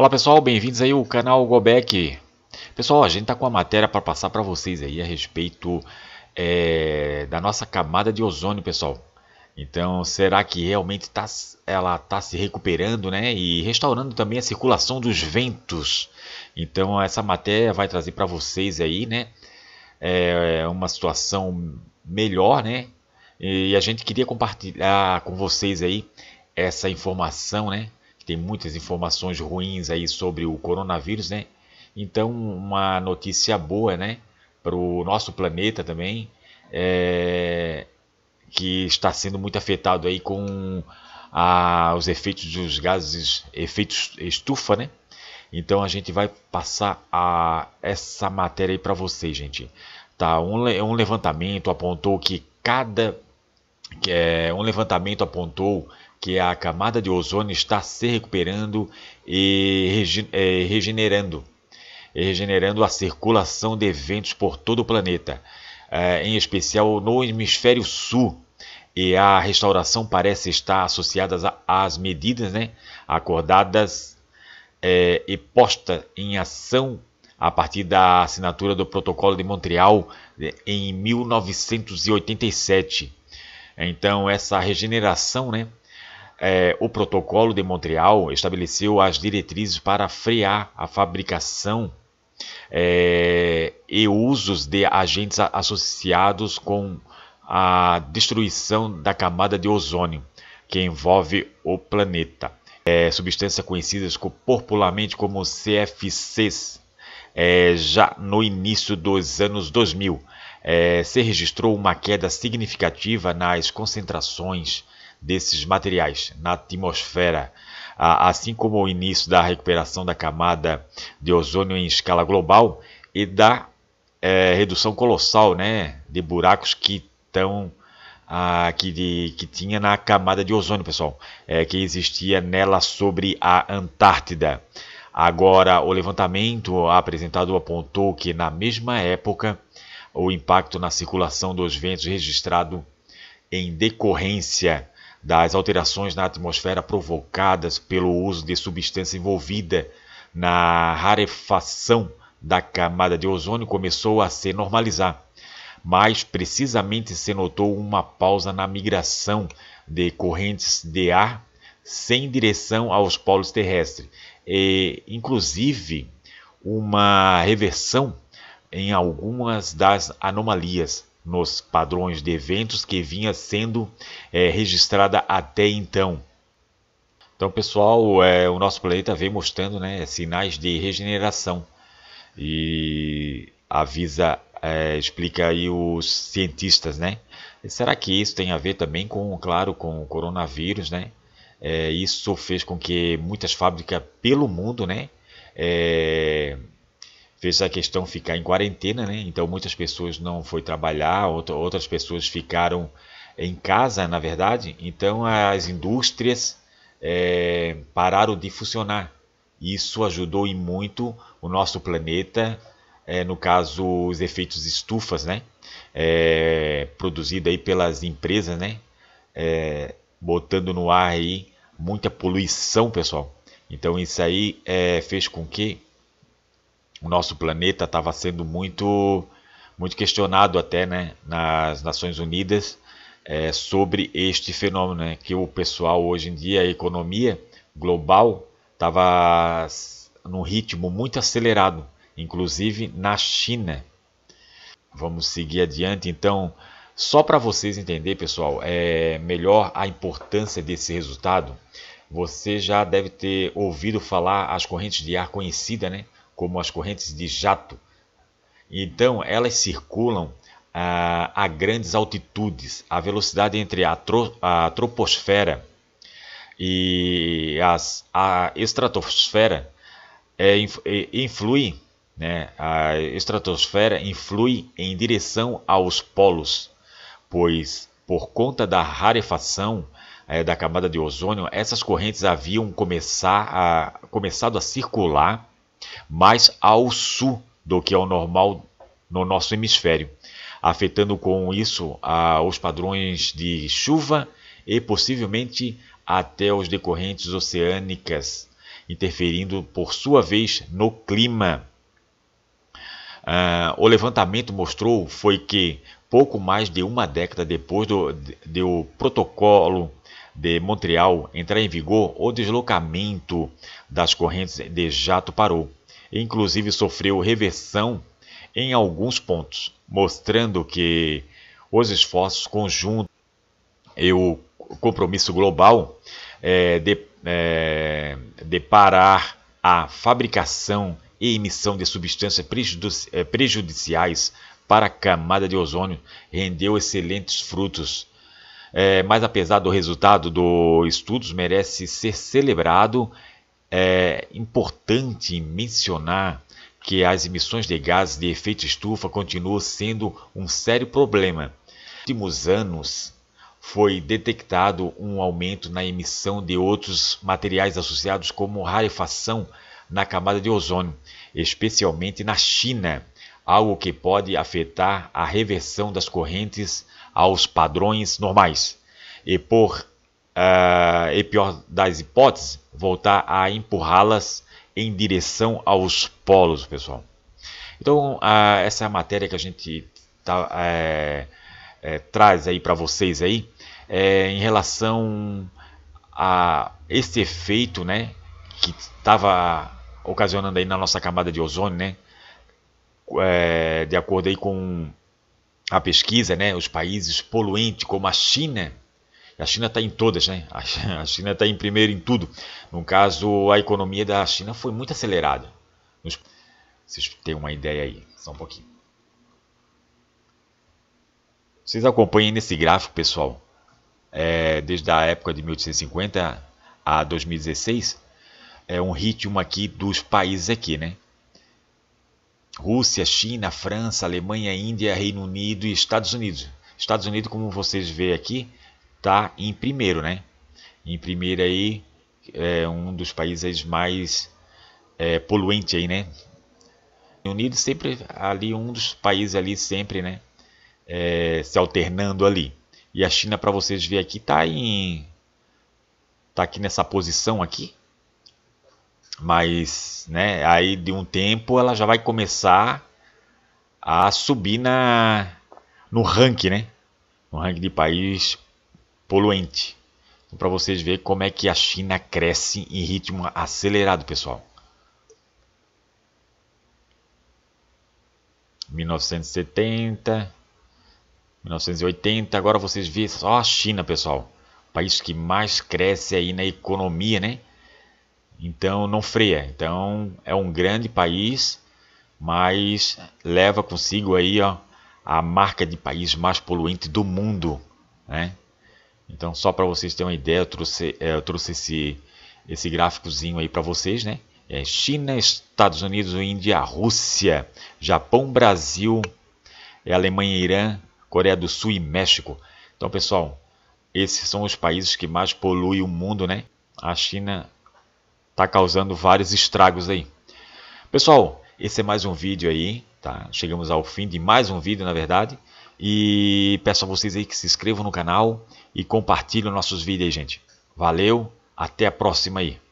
Olá pessoal, bem-vindos aí ao canal Gobeck. Pessoal, a gente tá com a matéria para passar para vocês aí a respeito é, da nossa camada de ozônio, pessoal. Então, será que realmente tá, ela está se recuperando né? e restaurando também a circulação dos ventos? Então, essa matéria vai trazer para vocês aí né? É, uma situação melhor, né? E a gente queria compartilhar com vocês aí essa informação, né? que tem muitas informações ruins aí sobre o coronavírus, né? Então, uma notícia boa, né, para o nosso planeta também, é, que está sendo muito afetado aí com a, os efeitos dos gases, efeitos estufa, né? Então a gente vai passar a, essa matéria aí para vocês, gente. Tá, um, um levantamento apontou que cada é, um levantamento apontou que a camada de ozônio está se recuperando e é, regenerando, regenerando a circulação de eventos por todo o planeta, é, em especial no hemisfério sul. E a restauração parece estar associada às medidas né, acordadas é, e posta em ação a partir da assinatura do Protocolo de Montreal né, em 1987. Então, essa regeneração né, é, o Protocolo de Montreal estabeleceu as diretrizes para frear a fabricação é, e usos de agentes associados com a destruição da camada de ozônio que envolve o planeta. É, substâncias conhecidas popularmente como CFCs. É, já no início dos anos 2000, é, se registrou uma queda significativa nas concentrações desses materiais na atmosfera, ah, assim como o início da recuperação da camada de ozônio em escala global e da é, redução colossal né, de buracos que estão ah, que, de, que tinha na camada de ozônio, pessoal, é, que existia nela sobre a Antártida. Agora, o levantamento apresentado apontou que na mesma época o impacto na circulação dos ventos registrado em decorrência das alterações na atmosfera provocadas pelo uso de substância envolvida na rarefação da camada de ozônio começou a se normalizar. Mais precisamente se notou uma pausa na migração de correntes de ar sem direção aos polos terrestres, e inclusive uma reversão em algumas das anomalias nos padrões de eventos que vinha sendo é, registrada até então. Então, pessoal, é, o nosso planeta vem mostrando né, sinais de regeneração e avisa, é, explica aí os cientistas, né? Será que isso tem a ver também com, claro, com o coronavírus, né? É, isso fez com que muitas fábricas pelo mundo, né? É, fez a questão ficar em quarentena, né? Então muitas pessoas não foi trabalhar, outras pessoas ficaram em casa, na verdade. Então as indústrias é, pararam de funcionar. Isso ajudou e muito o nosso planeta, é, no caso os efeitos estufas, né? É, produzido aí pelas empresas, né? É, botando no ar aí muita poluição, pessoal. Então isso aí é, fez com que o nosso planeta estava sendo muito, muito questionado até né, nas Nações Unidas é, sobre este fenômeno, né, que o pessoal hoje em dia, a economia global estava num ritmo muito acelerado, inclusive na China. Vamos seguir adiante então. Só para vocês entenderem, pessoal, é melhor a importância desse resultado. Você já deve ter ouvido falar as correntes de ar conhecida, né? como as correntes de jato. Então, elas circulam ah, a grandes altitudes. A velocidade entre a, tro a troposfera e as, a estratosfera é, é, influi, né? a estratosfera influi em direção aos polos, pois por conta da rarefação é, da camada de ozônio, essas correntes haviam começar a, começado a circular mais ao sul do que é o normal no nosso hemisfério, afetando com isso os padrões de chuva e possivelmente até os decorrentes oceânicas, interferindo por sua vez no clima. Ah, o levantamento mostrou foi que pouco mais de uma década depois do, de, do protocolo de Montreal entrar em vigor, o deslocamento das correntes de jato parou. Inclusive sofreu reversão em alguns pontos, mostrando que os esforços conjuntos e o compromisso global é, de, é, de parar a fabricação e emissão de substâncias é, prejudiciais para a camada de ozônio rendeu excelentes frutos é, mas apesar do resultado do estudos, merece ser celebrado. É importante mencionar que as emissões de gases de efeito estufa continuam sendo um sério problema. Nos últimos anos, foi detectado um aumento na emissão de outros materiais associados como rarefação na camada de ozônio, especialmente na China, algo que pode afetar a reversão das correntes aos padrões normais e, por uh, e pior das hipóteses, voltar a empurrá-las em direção aos polos, pessoal. Então, uh, essa é a matéria que a gente tá, eh, eh, traz aí para vocês aí, em relação a esse efeito, né, que estava ocasionando aí na nossa camada de ozônio, né, de acordo aí com a pesquisa, né, os países poluentes como a China, a China está em todas, né? A China está em primeiro em tudo. No caso, a economia da China foi muito acelerada. Vocês têm uma ideia aí, só um pouquinho. Vocês acompanhem nesse gráfico, pessoal. É, desde a época de 1850 a 2016, é um ritmo aqui dos países aqui, né? Rússia, China, França, Alemanha, Índia, Reino Unido e Estados Unidos. Estados Unidos, como vocês vêem aqui, tá em primeiro, né? Em primeiro aí é um dos países mais é, poluente aí, né? Reino Unido sempre ali um dos países ali sempre, né? É, se alternando ali. E a China para vocês verem aqui tá em tá aqui nessa posição aqui, mas, né, aí de um tempo ela já vai começar a subir na no ranking, né? No ranking de país poluente. Então, para vocês verem como é que a China cresce em ritmo acelerado, pessoal. 1970, 1980, agora vocês veem só a China, pessoal. país que mais cresce aí na economia, né? Então não freia. Então é um grande país, mas leva consigo aí ó, a marca de país mais poluente do mundo, né? Então só para vocês terem uma ideia, eu trouxe, é, eu trouxe esse esse gráficozinho aí para vocês, né? É China, Estados Unidos, Índia, Rússia, Japão, Brasil, é Alemanha, Irã, Coreia do Sul e México. Então, pessoal, esses são os países que mais poluem o mundo, né? A China está causando vários estragos aí. Pessoal, esse é mais um vídeo aí, tá? Chegamos ao fim de mais um vídeo, na verdade. E peço a vocês aí que se inscrevam no canal e compartilhem nossos vídeos aí, gente. Valeu, até a próxima aí.